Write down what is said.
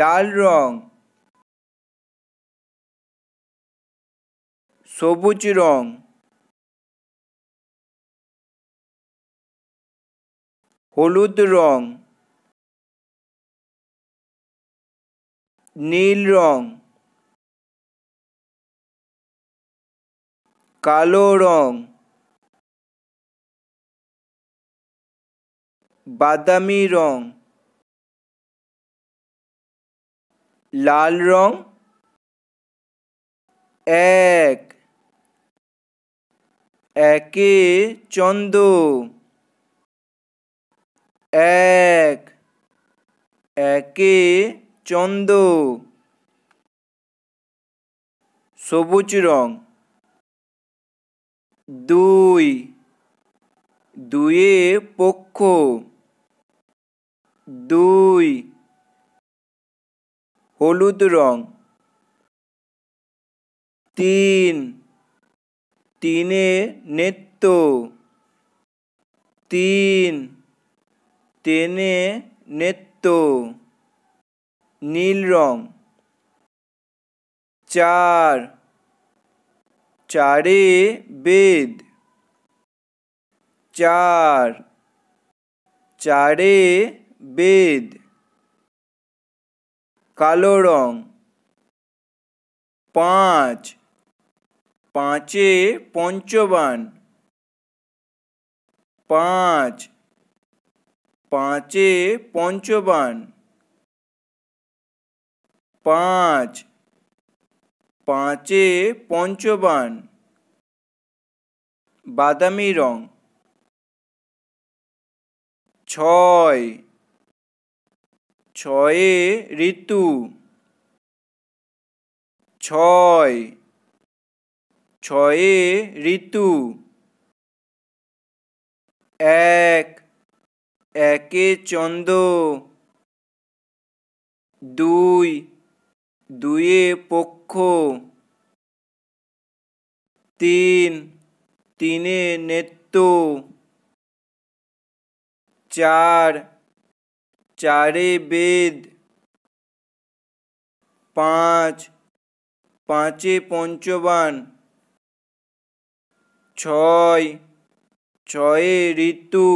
লাল রং সবুজ রং হলুদ রং নীল রং কালো রং বাদামি রং লাল রং এক একে চন্দ এক একে চন্দ সবুজ রং দুই দুয়ে পক্ষ দুই হলুদ রং তিন তিনে নেত্য তিন তেনে নেত্য নীল রং চার চারে বেদ চার চারে বেদ কালো রং পাঁচ পাঁচে পঞ্চবান পাঁচ পাঁচে পঞ্চবান পাঁচ পাঁচে পঞ্চবান বাদামি রং ছয় ছয়ে ঋতু ছয় ছয়ে ঋতু এক একে চন্দ দুই দুয়ে পক্ষ তিন তিনে নেত্য চার চারে বেদ পাঁচ পাঁচে পঞ্চবান ছয় ছয়ে ঋতু